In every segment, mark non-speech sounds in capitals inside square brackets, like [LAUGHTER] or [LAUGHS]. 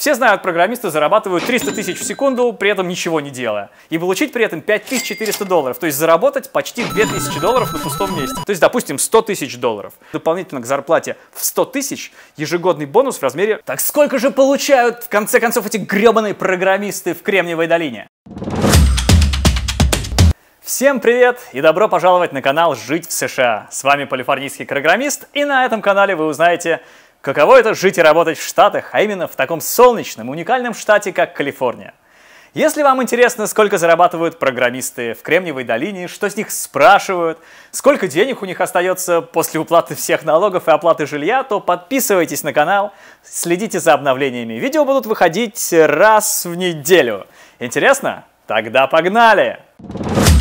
Все знают, программисты зарабатывают 300 тысяч в секунду, при этом ничего не делая. И получить при этом 5400 долларов, то есть заработать почти 2000 долларов на пустом месте. То есть, допустим, 100 тысяч долларов. Дополнительно к зарплате в 100 тысяч ежегодный бонус в размере... Так сколько же получают, в конце концов, эти гребаные программисты в Кремниевой долине? Всем привет и добро пожаловать на канал «Жить в США». С вами полифорнийский программист, и на этом канале вы узнаете Каково это жить и работать в Штатах, а именно в таком солнечном, уникальном штате, как Калифорния? Если вам интересно, сколько зарабатывают программисты в Кремниевой долине, что с них спрашивают, сколько денег у них остается после уплаты всех налогов и оплаты жилья, то подписывайтесь на канал, следите за обновлениями. Видео будут выходить раз в неделю. Интересно? Тогда погнали! Погнали!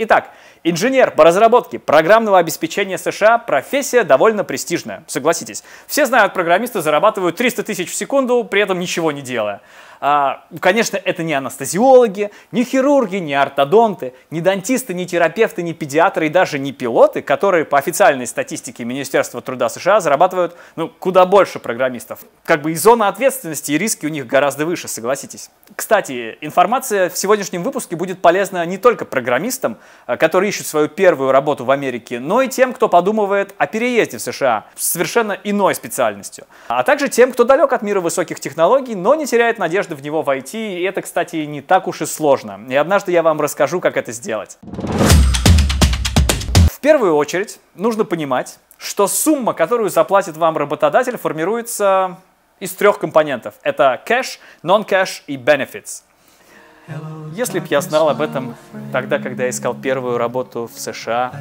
Итак, инженер по разработке программного обеспечения США – профессия довольно престижная, согласитесь. Все знают, программисты зарабатывают 300 тысяч в секунду, при этом ничего не делая. А, конечно, это не анестезиологи, не хирурги, не ортодонты, не дантисты, не терапевты, не педиатры и даже не пилоты, которые по официальной статистике Министерства труда США зарабатывают ну, куда больше программистов. Как бы и зона ответственности, и риски у них гораздо выше, согласитесь. Кстати, информация в сегодняшнем выпуске будет полезна не только программистам, а, которые ищут свою первую работу в Америке, но и тем, кто подумывает о переезде в США с совершенно иной специальностью, а также тем, кто далек от мира высоких технологий, но не теряет надежды надежда в него войти, и это, кстати, не так уж и сложно. И однажды я вам расскажу, как это сделать. В первую очередь нужно понимать, что сумма, которую заплатит вам работодатель, формируется из трех компонентов. Это кэш, нон-кэш и benefits. Если б я знал об этом тогда, когда я искал первую работу в США.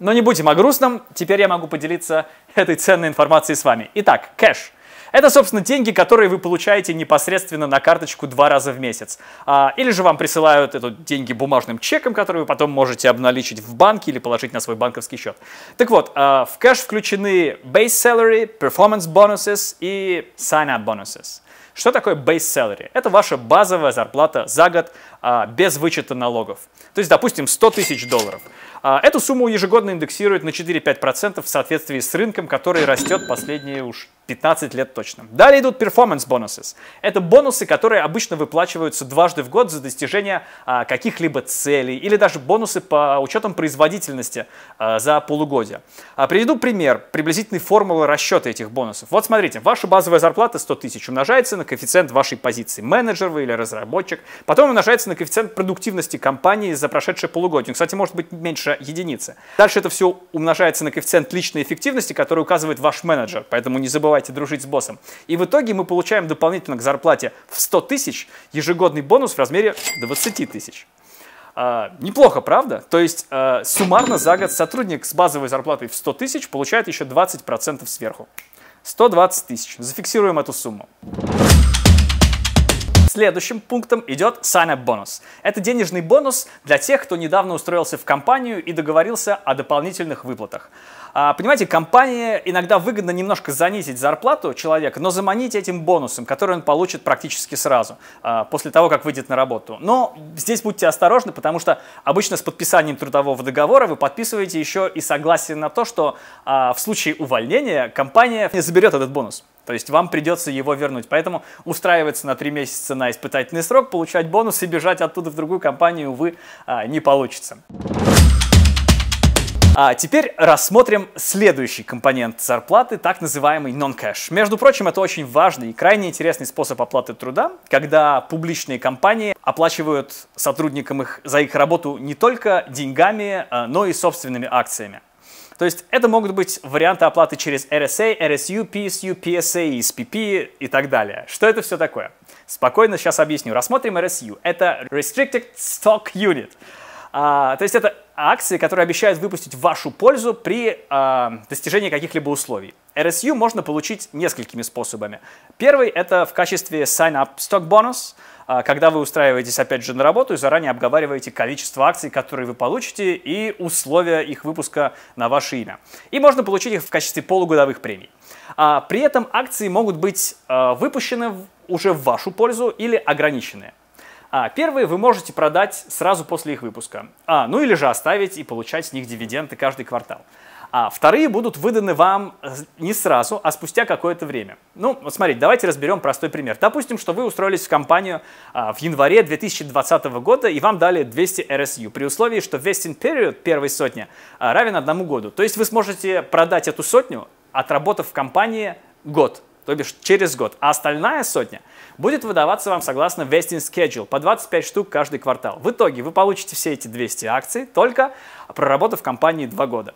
Но не будем о грустном, теперь я могу поделиться этой ценной информацией с вами. Итак, кэш – это, собственно, деньги, которые вы получаете непосредственно на карточку два раза в месяц. А, или же вам присылают эти деньги бумажным чеком, который вы потом можете обналичить в банке или положить на свой банковский счет. Так вот, а, в кэш включены base salary, performance bonuses и sign-up bonuses. Что такое base salary? Это ваша базовая зарплата за год а, без вычета налогов. То есть, допустим, 100 тысяч долларов. А, эту сумму ежегодно индексируют на 4-5% в соответствии с рынком, который растет последние уж 15 лет точно. Далее идут performance bonuses. Это бонусы, которые обычно выплачиваются дважды в год за достижение а, каких-либо целей или даже бонусы по учетам производительности а, за полугодие. А, приведу пример приблизительной формулы расчета этих бонусов. Вот смотрите, ваша базовая зарплата 100 тысяч умножается на коэффициент вашей позиции менеджер вы или разработчик, потом умножается на коэффициент продуктивности компании за прошедшее полугодие. Кстати, может быть меньше единицы. Дальше это все умножается на коэффициент личной эффективности, который указывает ваш менеджер, поэтому не забывайте давайте дружить с боссом. И в итоге мы получаем дополнительно к зарплате в 100 тысяч ежегодный бонус в размере 20 тысяч. А, неплохо, правда? То есть а, суммарно за год сотрудник с базовой зарплатой в 100 тысяч получает еще 20% сверху. 120 тысяч. Зафиксируем эту сумму. Следующим пунктом идет sign-up бонус. Это денежный бонус для тех, кто недавно устроился в компанию и договорился о дополнительных выплатах. А, понимаете, компании иногда выгодно немножко занизить зарплату человека, но заманить этим бонусом, который он получит практически сразу, а, после того, как выйдет на работу. Но здесь будьте осторожны, потому что обычно с подписанием трудового договора вы подписываете еще и согласие на то, что а, в случае увольнения компания не заберет этот бонус. То есть вам придется его вернуть. Поэтому устраиваться на 3 месяца на испытательный срок, получать бонус и бежать оттуда в другую компанию, увы, а, не получится. А теперь рассмотрим следующий компонент зарплаты, так называемый non-cash. Между прочим, это очень важный и крайне интересный способ оплаты труда, когда публичные компании оплачивают сотрудникам их за их работу не только деньгами, а, но и собственными акциями. То есть это могут быть варианты оплаты через RSA, RSU, PSU, PSA, SPP и так далее. Что это все такое? Спокойно сейчас объясню. Рассмотрим RSU. Это Restricted Stock Unit. А, то есть это акции, которые обещают выпустить в вашу пользу при а, достижении каких-либо условий. RSU можно получить несколькими способами. Первый — это в качестве sign-up stock bonus — а, когда вы устраиваетесь, опять же, на работу и заранее обговариваете количество акций, которые вы получите, и условия их выпуска на ваше имя. И можно получить их в качестве полугодовых премий. А, при этом акции могут быть а, выпущены уже в вашу пользу или ограниченные. первые вы можете продать сразу после их выпуска. А, ну или же оставить и получать с них дивиденды каждый квартал. А вторые будут выданы вам э, не сразу, а спустя какое-то время. Ну, вот смотрите, давайте разберем простой пример. Допустим, что вы устроились в компанию а, в январе 2020 года и вам дали 200 RSU, при условии, что vesting period первой сотни а, равен одному году. То есть вы сможете продать эту сотню, отработав в компании год то бишь через год. А остальная сотня будет выдаваться вам согласно vesting schedule, по 25 штук каждый квартал. В итоге вы получите все эти 200 акций, только проработав в компании два года.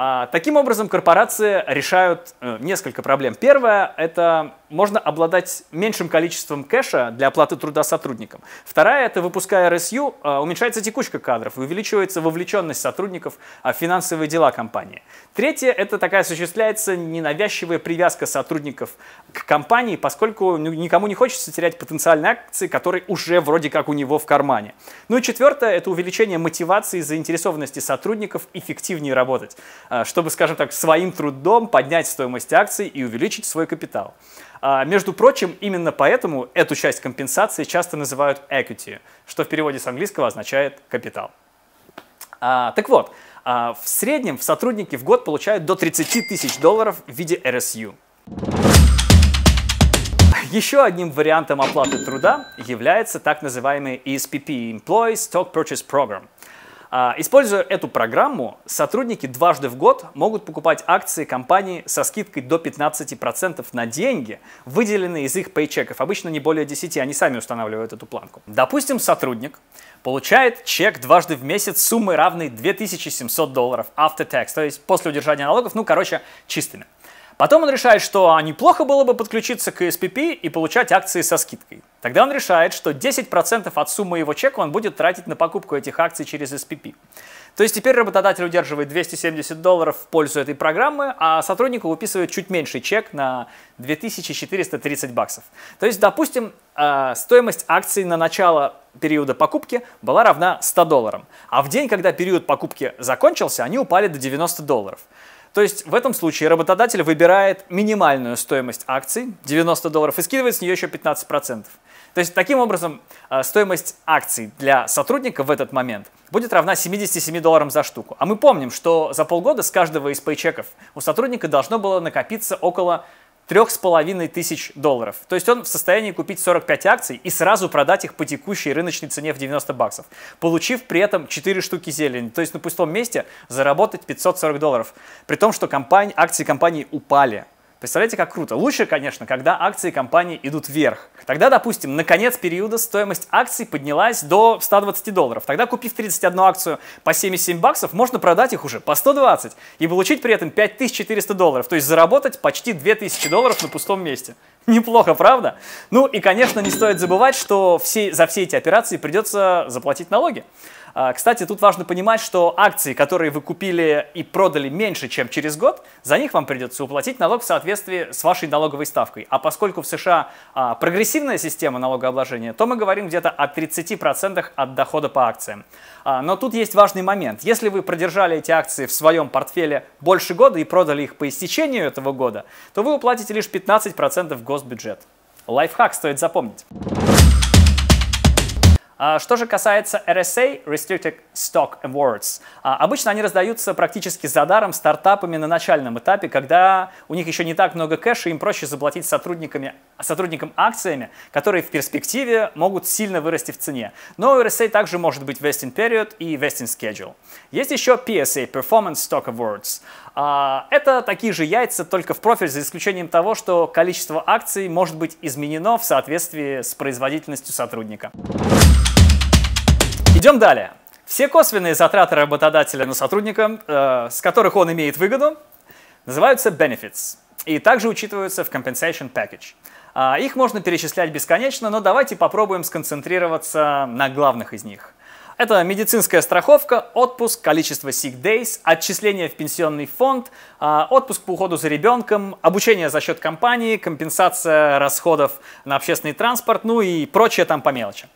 А, таким образом, корпорации решают э, несколько проблем. Первое – это можно обладать меньшим количеством кэша для оплаты труда сотрудникам. Вторая – это, выпуская РСЮ, э, уменьшается текучка кадров и увеличивается вовлеченность сотрудников в а финансовые дела компании. Третье – это такая осуществляется ненавязчивая привязка сотрудников к компании, поскольку никому не хочется терять потенциальные акции, которые уже вроде как у него в кармане. Ну и четвертое – это увеличение мотивации и заинтересованности сотрудников эффективнее работать, э, чтобы, скажем так, своим трудом поднять стоимость акций и увеличить свой капитал. А, между прочим, именно поэтому эту часть компенсации часто называют equity, что в переводе с английского означает «капитал». А, так вот, а, в среднем в сотрудники в год получают до 30 тысяч долларов в виде RSU. Еще одним вариантом оплаты труда является так называемый ESPP – Employee Stock Purchase Program – а, используя эту программу, сотрудники дважды в год могут покупать акции компании со скидкой до 15% на деньги, выделенные из их пейчеков. Обычно не более 10, они сами устанавливают эту планку. Допустим, сотрудник получает чек дважды в месяц суммы равной 2700 долларов after tax, то есть после удержания налогов, ну, короче, чистыми. Потом он решает, что неплохо было бы подключиться к SPP и получать акции со скидкой. Тогда он решает, что 10% от суммы его чека он будет тратить на покупку этих акций через SPP. То есть теперь работодатель удерживает 270 долларов в пользу этой программы, а сотруднику выписывает чуть меньший чек на 2430 баксов. То есть, допустим, э, стоимость акций на начало периода покупки была равна 100 долларам, а в день, когда период покупки закончился, они упали до 90 долларов. То есть в этом случае работодатель выбирает минимальную стоимость акций 90 долларов и скидывает с нее еще 15%. То есть таким образом э, стоимость акций для сотрудника в этот момент будет равна 77 долларам за штуку. А мы помним, что за полгода с каждого из пейчеков у сотрудника должно было накопиться около трех с половиной тысяч долларов. То есть он в состоянии купить 45 акций и сразу продать их по текущей рыночной цене в 90 баксов, получив при этом 4 штуки зелени. То есть на пустом месте заработать 540 долларов. При том, что компания, акции компании упали Представляете, как круто? Лучше, конечно, когда акции компании идут вверх. Тогда, допустим, на конец периода стоимость акций поднялась до 120 долларов. Тогда, купив 31 акцию по 77 баксов, можно продать их уже по 120 и получить при этом 5400 долларов, то есть заработать почти 2000 долларов на пустом месте. [LAUGHS] Неплохо, правда? Ну и, конечно, не стоит забывать, что все, за все эти операции придется заплатить налоги. А, кстати, тут важно понимать, что акции, которые вы купили и продали меньше, чем через год, за них вам придется уплатить налог в соответствии с вашей налоговой ставкой. А поскольку в США а, прогрессивная система налогообложения, то мы говорим где-то о 30% от дохода по акциям. А, но тут есть важный момент. Если вы продержали эти акции в своем портфеле больше года и продали их по истечению этого года, то вы уплатите лишь 15% в госбюджет. Лайфхак стоит запомнить. А, что же касается RSA, Restricted Stock Awards, а, обычно они раздаются практически за даром стартапами на начальном этапе, когда у них еще не так много кэша, им проще заплатить сотрудниками, сотрудникам акциями, которые в перспективе могут сильно вырасти в цене. Но RSA также может быть Vesting Period и Vesting Schedule. Есть еще PSA, Performance Stock Awards. А, это такие же яйца, только в профиль, за исключением того, что количество акций может быть изменено в соответствии с производительностью сотрудника. Идем далее. Все косвенные затраты работодателя на сотрудника, э, с которых он имеет выгоду, называются benefits и также учитываются в compensation package. Э, их можно перечислять бесконечно, но давайте попробуем сконцентрироваться на главных из них. Это медицинская страховка, отпуск, количество sick days, отчисление в пенсионный фонд, а, отпуск по уходу за ребенком, обучение за счет компании, компенсация расходов на общественный транспорт, ну и прочее там по мелочи.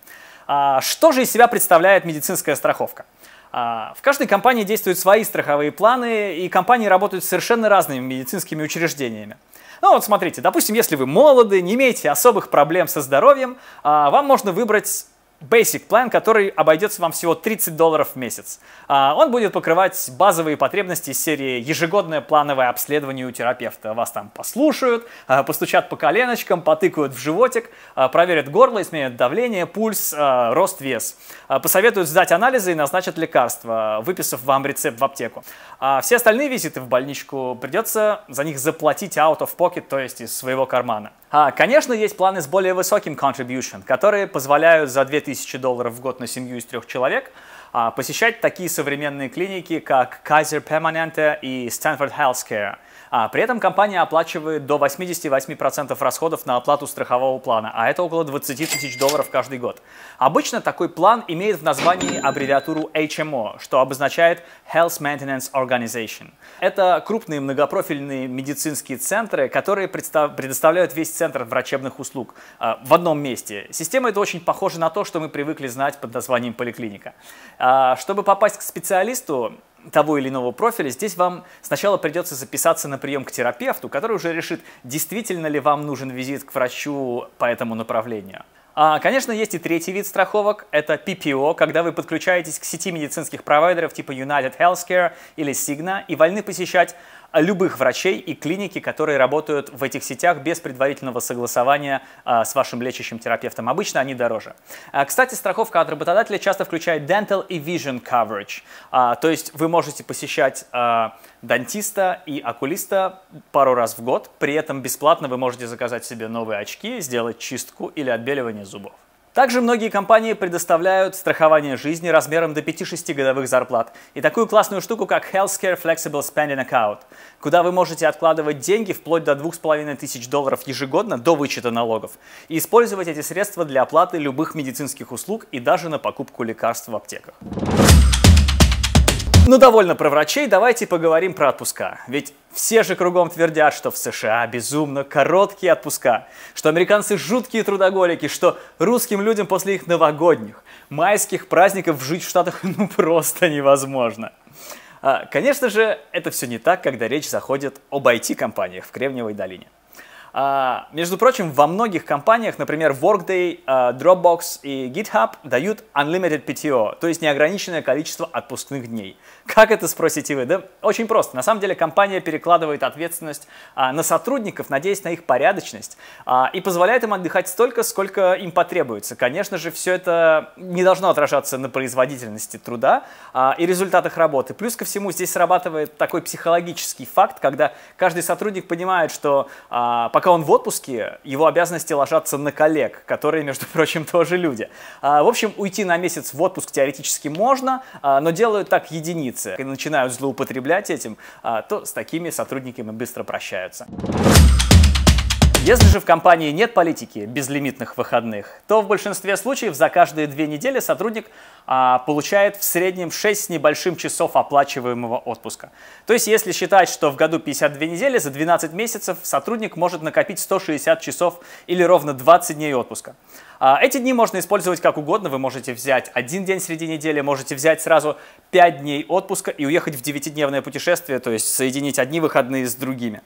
А, что же из себя представляет медицинская страховка? А, в каждой компании действуют свои страховые планы, и компании работают с совершенно разными медицинскими учреждениями. Ну вот смотрите, допустим, если вы молоды, не имеете особых проблем со здоровьем, а, вам можно выбрать basic план, который обойдется вам всего 30 долларов в месяц. А, он будет покрывать базовые потребности серии ежегодное плановое обследование у терапевта. Вас там послушают, а, постучат по коленочкам, потыкают в животик, а, проверят горло, изменят давление, пульс, рост, вес. Посоветуют сдать анализы и назначат лекарства, выписав вам рецепт в аптеку. А все остальные визиты в больничку придется за них заплатить out of pocket, то есть из своего кармана. А, конечно, есть планы с более высоким contribution, которые позволяют за 2000 тысячи долларов в год на семью из трех человек – а, посещать такие современные клиники, как Kaiser Permanente и Stanford Healthcare. А, при этом компания оплачивает до 88% расходов на оплату страхового плана, а это около 20 тысяч долларов каждый год. Обычно такой план имеет в названии аббревиатуру HMO, что обозначает Health Maintenance Organization. Это крупные многопрофильные медицинские центры, которые предоставляют весь центр врачебных услуг а, в одном месте. Система это очень похожа на то, что мы привыкли знать под названием поликлиника. А, чтобы попасть к специалисту, того или иного профиля, здесь вам сначала придется записаться на прием к терапевту, который уже решит, действительно ли вам нужен визит к врачу по этому направлению. А, конечно, есть и третий вид страховок, это PPO, когда вы подключаетесь к сети медицинских провайдеров типа United Healthcare или Cigna и вольны посещать любых врачей и клиники, которые работают в этих сетях без предварительного согласования а, с вашим лечащим терапевтом. Обычно они дороже. А, кстати, страховка от работодателя часто включает dental и vision coverage. А, то есть вы можете посещать дантиста и окулиста пару раз в год. При этом бесплатно вы можете заказать себе новые очки, сделать чистку или отбеливание зубов. Также многие компании предоставляют страхование жизни размером до 5-6 годовых зарплат и такую классную штуку, как Healthcare Flexible Spending Account, куда вы можете откладывать деньги вплоть до 2500 долларов ежегодно до вычета налогов и использовать эти средства для оплаты любых медицинских услуг и даже на покупку лекарств в аптеках. Ну довольно про врачей, давайте поговорим про отпуска. Ведь все же кругом твердят, что в США безумно короткие отпуска, что американцы жуткие трудоголики, что русским людям после их новогодних, майских праздников жить в Штатах [LAUGHS] ну просто невозможно. А, конечно же, это все не так, когда речь заходит об IT-компаниях в Кремниевой долине. А, между прочим, во многих компаниях, например, Workday, а, Dropbox и GitHub дают unlimited PTO, то есть неограниченное количество отпускных дней. Как это, спросите вы? Да очень просто. На самом деле компания перекладывает ответственность а, на сотрудников, надеясь на их порядочность, а, и позволяет им отдыхать столько, сколько им потребуется. Конечно же, все это не должно отражаться на производительности труда а, и результатах работы. Плюс ко всему, здесь срабатывает такой психологический факт, когда каждый сотрудник понимает, что а, пока пока он в отпуске, его обязанности ложатся на коллег, которые, между прочим, [LAUGHS] тоже люди. А, в общем, уйти на месяц в отпуск теоретически можно, а, но делают так единицы. И начинают злоупотреблять этим, а, то с такими сотрудниками быстро прощаются. Если же в компании нет политики безлимитных выходных, то в большинстве случаев за каждые две недели сотрудник а, получает в среднем 6 с небольшим часов оплачиваемого отпуска. То есть если считать, что в году 52 недели, за 12 месяцев сотрудник может накопить 160 часов или ровно 20 дней отпуска. А, эти дни можно использовать как угодно. Вы можете взять один день среди недели, можете взять сразу 5 дней отпуска и уехать в 9-дневное путешествие, то есть соединить одни выходные с другими.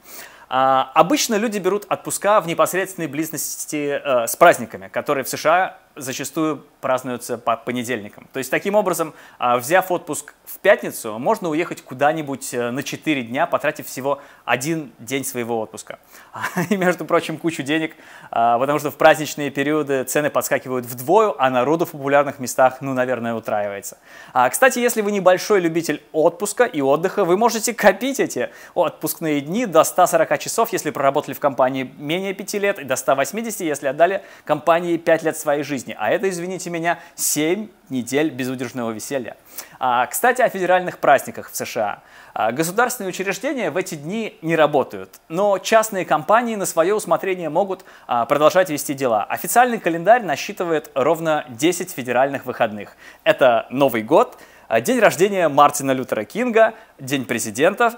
А, обычно люди берут отпуска в непосредственной близости э, с праздниками, которые в США зачастую празднуются по понедельникам. То есть таким образом, а, взяв отпуск в пятницу, можно уехать куда-нибудь э, на 4 дня, потратив всего один день своего отпуска. [LAUGHS] И, между прочим, кучу денег, а, потому что в праздничные периоды цены подскакивают вдвое, а народу в популярных местах, ну, наверное, утраивается. А, кстати, если вы небольшой любитель отпуска и отдыха, вы можете копить эти отпускные дни до 140 часов, если проработали в компании менее 5 лет, и до 180, если отдали компании 5 лет своей жизни жизни. А это, извините меня, 7 недель безудержного веселья. А, кстати, о федеральных праздниках в США. А, государственные учреждения в эти дни не работают, но частные компании на свое усмотрение могут а, продолжать вести дела. Официальный календарь насчитывает ровно 10 федеральных выходных. Это Новый год, а, день рождения Мартина Лютера Кинга, День президентов,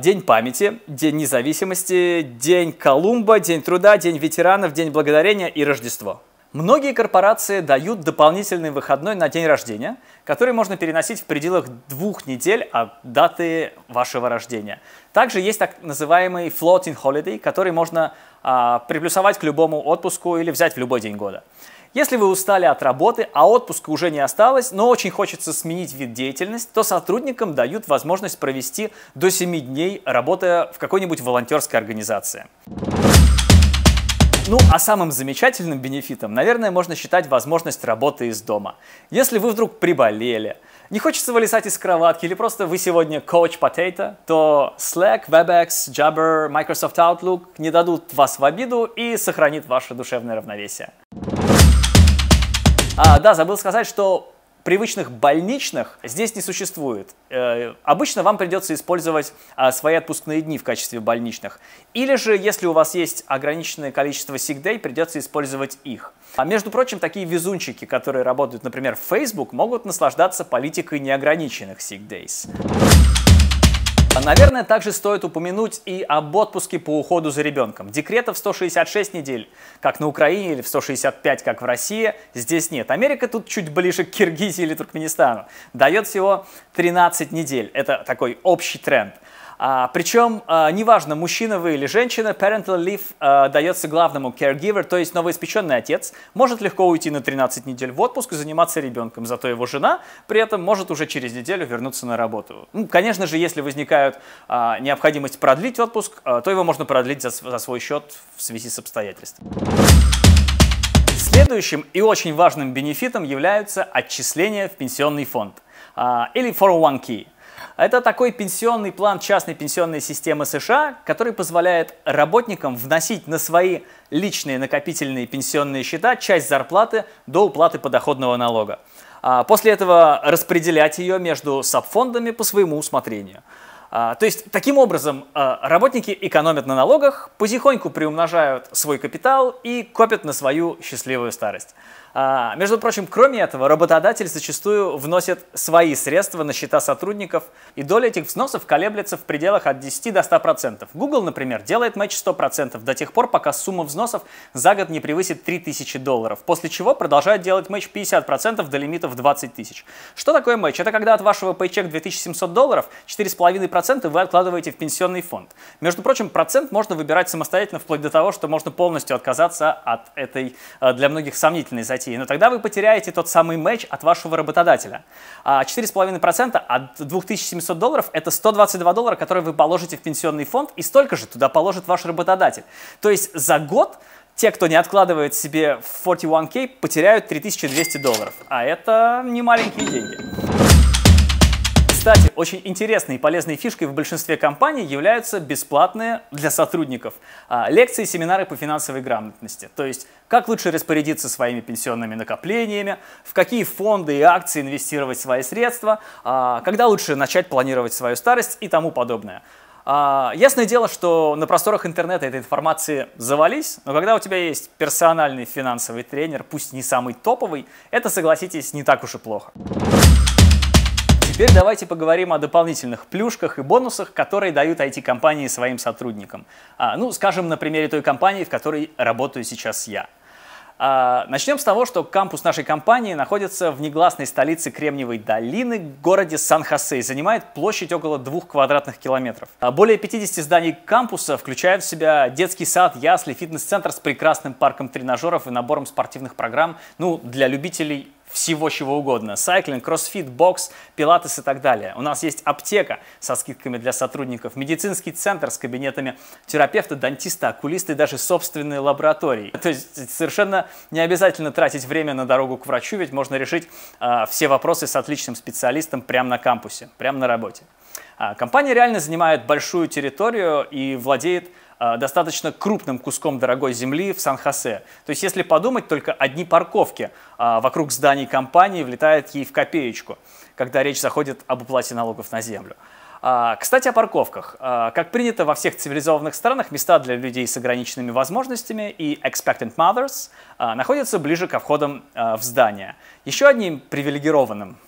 День памяти, День независимости, День Колумба, День труда, День ветеранов, День благодарения и Рождество. Многие корпорации дают дополнительный выходной на день рождения, который можно переносить в пределах двух недель от даты вашего рождения. Также есть так называемый floating holiday, который можно а, приплюсовать к любому отпуску или взять в любой день года. Если вы устали от работы, а отпуска уже не осталось, но очень хочется сменить вид деятельности, то сотрудникам дают возможность провести до 7 дней работая в какой-нибудь волонтерской организации. Ну, а самым замечательным бенефитом, наверное, можно считать возможность работы из дома. Если вы вдруг приболели, не хочется вылезать из кроватки или просто вы сегодня коуч potato, то Slack, WebEx, Jabber, Microsoft Outlook не дадут вас в обиду и сохранит ваше душевное равновесие. А, да, забыл сказать, что привычных больничных здесь не существует. Э, обычно вам придется использовать а, свои отпускные дни в качестве больничных. Или же, если у вас есть ограниченное количество сигдей, придется использовать их. А между прочим, такие везунчики, которые работают, например, в Facebook, могут наслаждаться политикой неограниченных сигдейс. А, наверное, также стоит упомянуть и об отпуске по уходу за ребенком. Декретов 166 недель, как на Украине, или в 165, как в России, здесь нет. Америка тут чуть ближе к Киргизии или Туркменистану. Дает всего 13 недель. Это такой общий тренд. А, причем, а, неважно, мужчина вы или женщина, parental leave а, дается главному caregiver, то есть новоиспеченный отец, может легко уйти на 13 недель в отпуск и заниматься ребенком, зато его жена при этом может уже через неделю вернуться на работу. Ну, конечно же, если возникает необходимость продлить отпуск, то его можно продлить за, свой счет в связи с обстоятельствами. Следующим и очень важным бенефитом являются отчисления в пенсионный фонд или 401k. Это такой пенсионный план частной пенсионной системы США, который позволяет работникам вносить на свои личные накопительные пенсионные счета часть зарплаты до уплаты подоходного налога. А после этого распределять ее между сабфондами по своему усмотрению. А, то есть таким образом а, работники экономят на налогах, потихоньку приумножают свой капитал и копят на свою счастливую старость. А, между прочим, кроме этого, работодатель зачастую вносит свои средства на счета сотрудников, и доля этих взносов колеблется в пределах от 10 до 100%. Google, например, делает матч 100% до тех пор, пока сумма взносов за год не превысит 3000 долларов, после чего продолжает делать матч 50% до лимита в 20 тысяч. Что такое матч? Это когда от вашего пейчек 2700 долларов 4,5% вы откладываете в пенсионный фонд. Между прочим, процент можно выбирать самостоятельно, вплоть до того, что можно полностью отказаться от этой э, для многих сомнительной затеи статьи, но тогда вы потеряете тот самый матч от вашего работодателя. 4,5% а от 2700 долларов – это 122 доллара, которые вы положите в пенсионный фонд, и столько же туда положит ваш работодатель. То есть за год те, кто не откладывает себе 41K, потеряют 3200 долларов. А это не маленькие деньги. Кстати, очень интересной и полезной фишкой в большинстве компаний являются бесплатные для сотрудников а, лекции и семинары по финансовой грамотности. То есть, как лучше распорядиться своими пенсионными накоплениями, в какие фонды и акции инвестировать свои средства, а, когда лучше начать планировать свою старость и тому подобное. А, ясное дело, что на просторах интернета этой информации завались, но когда у тебя есть персональный финансовый тренер, пусть не самый топовый, это, согласитесь, не так уж и плохо. Теперь давайте поговорим о дополнительных плюшках и бонусах, которые дают IT-компании своим сотрудникам. А, ну, скажем, на примере той компании, в которой работаю сейчас я. А, начнем с того, что кампус нашей компании находится в негласной столице Кремниевой долины, городе Сан-Хосе, и занимает площадь около двух квадратных километров. А более 50 зданий кампуса включают в себя детский сад, ясли, фитнес-центр с прекрасным парком тренажеров и набором спортивных программ ну, для любителей всего чего угодно. Сайклинг, кроссфит, бокс, пилатес и так далее. У нас есть аптека со скидками для сотрудников, медицинский центр с кабинетами терапевта, дантиста, окулиста и даже собственные лаборатории. То есть совершенно не обязательно тратить время на дорогу к врачу, ведь можно решить э, все вопросы с отличным специалистом прямо на кампусе, прямо на работе. А, компания реально занимает большую территорию и владеет Э, достаточно крупным куском дорогой земли в Сан-Хосе. То есть, если подумать, только одни парковки а, вокруг зданий компании влетают ей в копеечку, когда речь заходит об уплате налогов на землю. А, кстати, о парковках. А, как принято во всех цивилизованных странах, места для людей с ограниченными возможностями и expectant mothers находятся ближе ко входам в здание. Еще одним привилегированным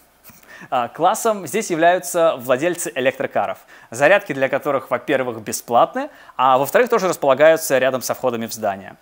а, классом здесь являются владельцы электрокаров, зарядки для которых, во-первых, бесплатны, а во-вторых, тоже располагаются рядом со входами в здание.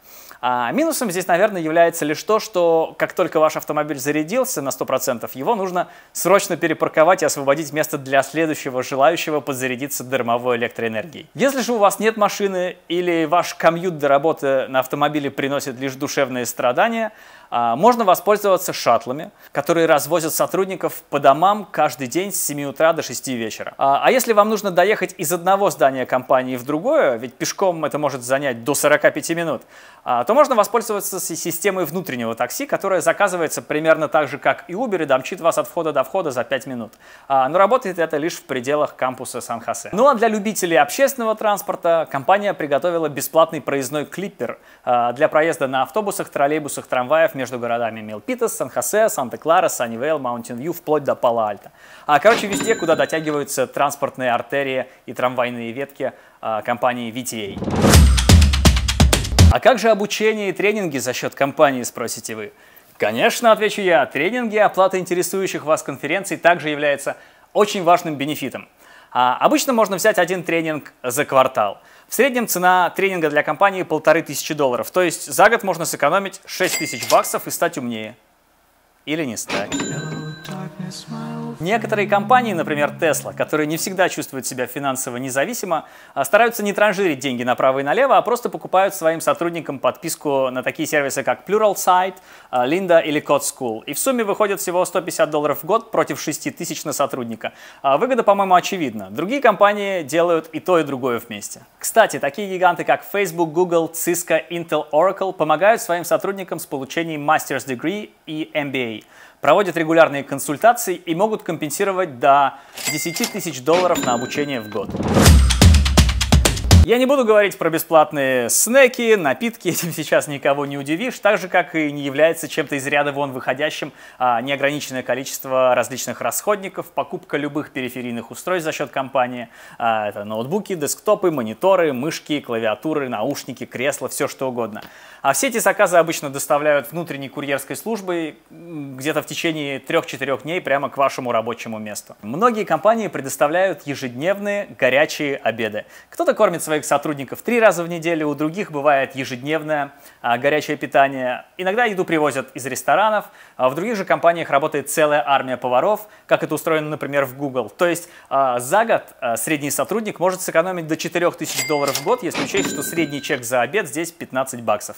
А минусом здесь, наверное, является лишь то, что как только ваш автомобиль зарядился на 100%, его нужно срочно перепарковать и освободить место для следующего желающего подзарядиться дармовой электроэнергией. Если же у вас нет машины или ваш комьют до работы на автомобиле приносит лишь душевные страдания – а, можно воспользоваться шаттлами, которые развозят сотрудников по домам каждый день с 7 утра до 6 вечера. А, а если вам нужно доехать из одного здания компании в другое, ведь пешком это может занять до 45 минут, а, то можно воспользоваться системой внутреннего такси, которая заказывается примерно так же, как и Uber, и домчит вас от входа до входа за 5 минут. Но работает это лишь в пределах кампуса Сан-Хосе. Ну а для любителей общественного транспорта компания приготовила бесплатный проездной клиппер для проезда на автобусах, троллейбусах, трамваях, между городами Мелпитас, Сан-Хосе, Санта-Клара, Саннивейл, Маунтин-Вью, вплоть до Пала-Альта. А, короче, везде, куда дотягиваются транспортные артерии и трамвайные ветки а, компании VTA. А как же обучение и тренинги за счет компании, спросите вы? Конечно, отвечу я, тренинги и оплата интересующих вас конференций также является очень важным бенефитом. А обычно можно взять один тренинг за квартал – в среднем цена тренинга для компании 1500 долларов, то есть за год можно сэкономить 6000 баксов и стать умнее или не стать. Некоторые компании, например Tesla, которые не всегда чувствуют себя финансово независимо, а стараются не транжирить деньги направо и налево, а просто покупают своим сотрудникам подписку на такие сервисы, как Pluralsight, а, Linda или Code School. И в сумме выходит всего 150 долларов в год против 6 тысяч на сотрудника. А выгода, по-моему, очевидна. Другие компании делают и то, и другое вместе. Кстати, такие гиганты, как Facebook, Google, Cisco, Intel, Oracle помогают своим сотрудникам с получением Master's Degree и MBA рублей, проводят регулярные консультации и могут компенсировать до 10 тысяч долларов на обучение в год. Я не буду говорить про бесплатные снеки, напитки, [LAUGHS] этим сейчас никого не удивишь, так же, как и не является чем-то из ряда вон выходящим а, неограниченное количество различных расходников, покупка любых периферийных устройств за счет компании, а, это ноутбуки, десктопы, мониторы, мышки, клавиатуры, наушники, кресла, все что угодно. А все эти заказы обычно доставляют внутренней курьерской службой где-то в течение 3-4 дней прямо к вашему рабочему месту. Многие компании предоставляют ежедневные горячие обеды. Кто-то кормит своих своих сотрудников три раза в неделю, у других бывает ежедневное а, горячее питание. Иногда еду привозят из ресторанов, а в других же компаниях работает целая армия поваров, как это устроено, например, в Google. То есть а, за год а, средний сотрудник может сэкономить до 4000 долларов в год, если учесть, что средний чек за обед здесь 15 баксов.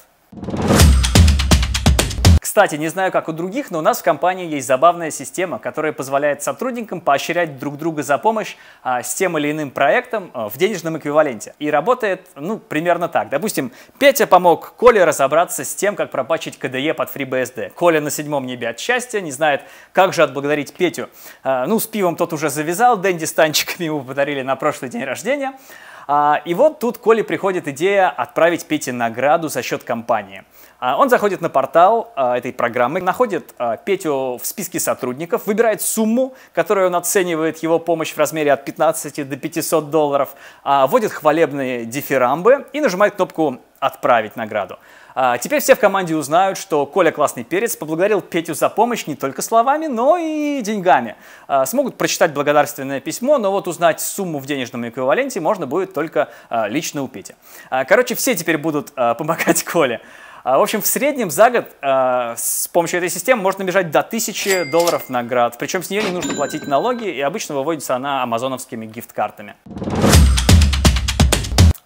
Кстати, не знаю, как у других, но у нас в компании есть забавная система, которая позволяет сотрудникам поощрять друг друга за помощь а, с тем или иным проектом а, в денежном эквиваленте. И работает, ну, примерно так. Допустим, Петя помог Коле разобраться с тем, как пропачить КДЕ под FreeBSD. Коля на седьмом небе от счастья, не знает, как же отблагодарить Петю. А, ну, с пивом тот уже завязал, Дэнди с танчиками ему подарили на прошлый день рождения. А, и вот тут Коле приходит идея отправить Пете награду за счет компании – а, он заходит на портал а, этой программы, находит а, Петю в списке сотрудников, выбирает сумму, которую он оценивает его помощь в размере от 15 до 500 долларов, вводит хвалебные дифирамбы и нажимает кнопку «Отправить награду». Теперь все в команде узнают, что Коля Классный Перец поблагодарил Петю за помощь не только словами, но и деньгами. Смогут прочитать благодарственное письмо, но вот узнать сумму в денежном эквиваленте можно будет только лично у Пети. Короче, все теперь будут помогать [LAUGHS] Коле. А, в общем, в среднем за год а, с помощью этой системы можно бежать до 1000 долларов наград. Причем с нее не нужно платить налоги, и обычно выводится она амазоновскими гифт-картами.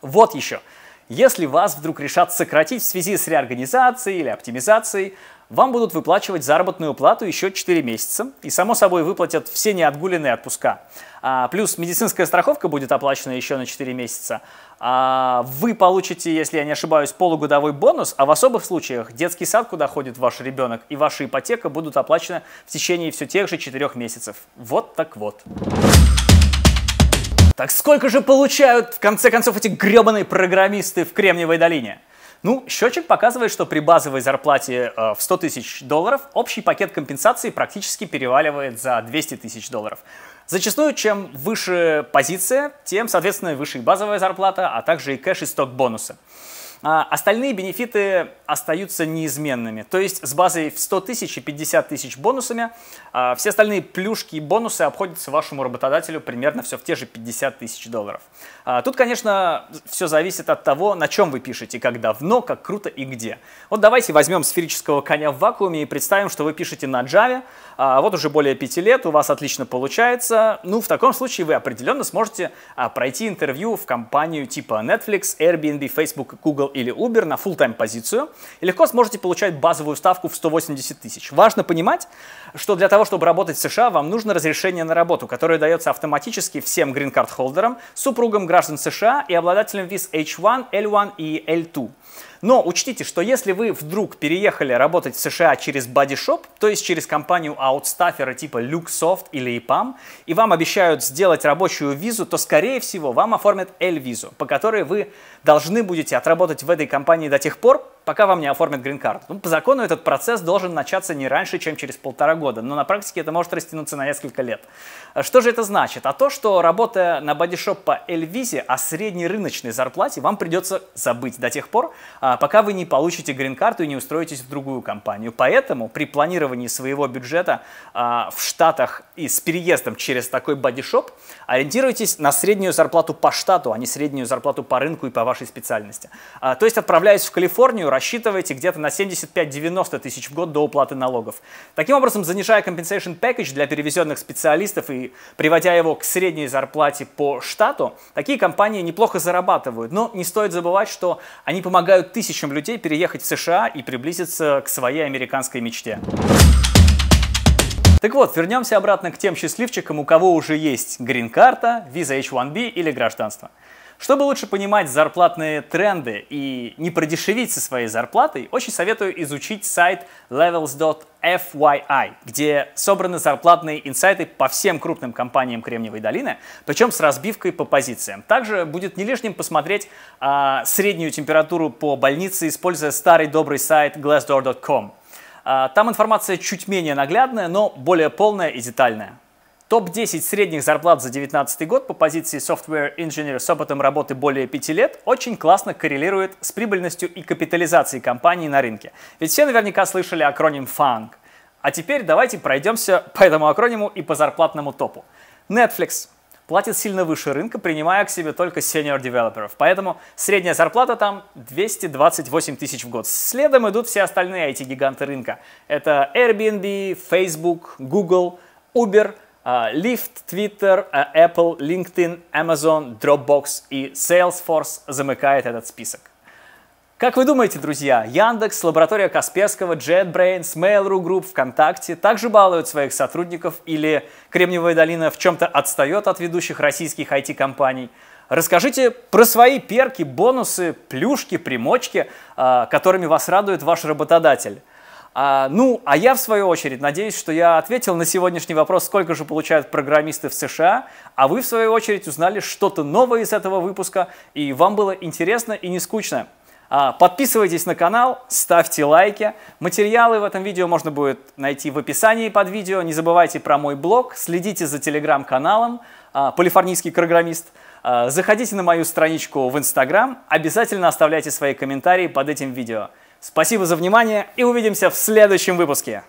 Вот еще. Если вас вдруг решат сократить в связи с реорганизацией или оптимизацией, вам будут выплачивать заработную плату еще 4 месяца. И, само собой, выплатят все неотгуленные отпуска. А, плюс медицинская страховка будет оплачена еще на 4 месяца. А, вы получите, если я не ошибаюсь, полугодовой бонус, а в особых случаях детский сад, куда ходит ваш ребенок, и ваша ипотека будут оплачены в течение все тех же 4 месяцев. Вот так вот. Так сколько же получают, в конце концов, эти гребаные программисты в Кремниевой долине? Ну, счетчик показывает, что при базовой зарплате э, в 100 тысяч долларов общий пакет компенсации практически переваливает за 200 тысяч долларов. Зачастую, чем выше позиция, тем, соответственно, выше и базовая зарплата, а также и кэш и сток бонусы. А остальные бенефиты остаются неизменными. То есть с базой в 100 тысяч и 50 тысяч бонусами а все остальные плюшки и бонусы обходятся вашему работодателю примерно все в те же 50 тысяч долларов. А, тут, конечно, все зависит от того, на чем вы пишете, как давно, как круто и где. Вот давайте возьмем сферического коня в вакууме и представим, что вы пишете на Java. А, вот уже более пяти лет, у вас отлично получается. Ну, в таком случае вы определенно сможете а, пройти интервью в компанию типа Netflix, Airbnb, Facebook, Google или Uber на full-time позицию и легко сможете получать базовую ставку в 180 тысяч. Важно понимать, что для того, чтобы работать в США, вам нужно разрешение на работу, которое дается автоматически всем грин-карт-холдерам, супругам, гражданам, граждан США и обладателям виз H1, L1 и L2. Но учтите, что если вы вдруг переехали работать в США через бодишоп, то есть через компанию аутстаффера типа Luxoft или EPAM, и вам обещают сделать рабочую визу, то, скорее всего, вам оформят L-визу, по которой вы должны будете отработать в этой компании до тех пор, пока вам не оформят грин-карту. Ну, по закону этот процесс должен начаться не раньше, чем через полтора года, но на практике это может растянуться на несколько лет. А что же это значит? А то, что работая на бодишоп по L-визе средней рыночной зарплате, вам придется забыть до тех пор, а, пока вы не получите грин-карту и не устроитесь в другую компанию. Поэтому при планировании своего бюджета а, в Штатах и с переездом через такой бодишоп ориентируйтесь на среднюю зарплату по штату, а не среднюю зарплату по рынку и по вашей специальности. А, то есть, отправляясь в Калифорнию, рассчитывайте где-то на 75-90 тысяч в год до уплаты налогов. Таким образом, занижая compensation package для перевезенных специалистов и приводя его к средней зарплате по штату, такие компании неплохо зарабатывают. Но не стоит забывать, что они помогают помогают тысячам людей переехать в США и приблизиться к своей американской мечте. Так вот, вернемся обратно к тем счастливчикам, у кого уже есть грин-карта, виза H1B или гражданство. Чтобы лучше понимать зарплатные тренды и не продешевить со своей зарплатой, очень советую изучить сайт levels.fyi, где собраны зарплатные инсайты по всем крупным компаниям Кремниевой долины, причем с разбивкой по позициям. Также будет не лишним посмотреть а, среднюю температуру по больнице, используя старый добрый сайт glassdoor.com. А, там информация чуть менее наглядная, но более полная и детальная. Топ-10 средних зарплат за 2019 год по позиции Software Engineer с опытом работы более 5 лет очень классно коррелирует с прибыльностью и капитализацией компании на рынке. Ведь все наверняка слышали акроним FANG. А теперь давайте пройдемся по этому акрониму и по зарплатному топу. Netflix платит сильно выше рынка, принимая к себе только senior девелоперов. Поэтому средняя зарплата там 228 тысяч в год. Следом идут все остальные IT-гиганты рынка. Это Airbnb, Facebook, Google, Uber – а, Lyft, Twitter, а, Apple, LinkedIn, Amazon, Dropbox и Salesforce замыкает этот список. Как вы думаете, друзья, Яндекс, лаборатория Касперского, JetBrains, Mail.ru Group, ВКонтакте также балуют своих сотрудников или Кремниевая долина в чем-то отстает от ведущих российских IT-компаний? Расскажите про свои перки, бонусы, плюшки, примочки, а, которыми вас радует ваш работодатель. А, ну, а я в свою очередь надеюсь, что я ответил на сегодняшний вопрос, сколько же получают программисты в США, а вы в свою очередь узнали что-то новое из этого выпуска, и вам было интересно и не скучно. А, подписывайтесь на канал, ставьте лайки. Материалы в этом видео можно будет найти в описании под видео. Не забывайте про мой блог, следите за телеграм-каналом а, «Полифорнийский программист». А, заходите на мою страничку в Инстаграм, обязательно оставляйте свои комментарии под этим видео. Спасибо за внимание и увидимся в следующем выпуске.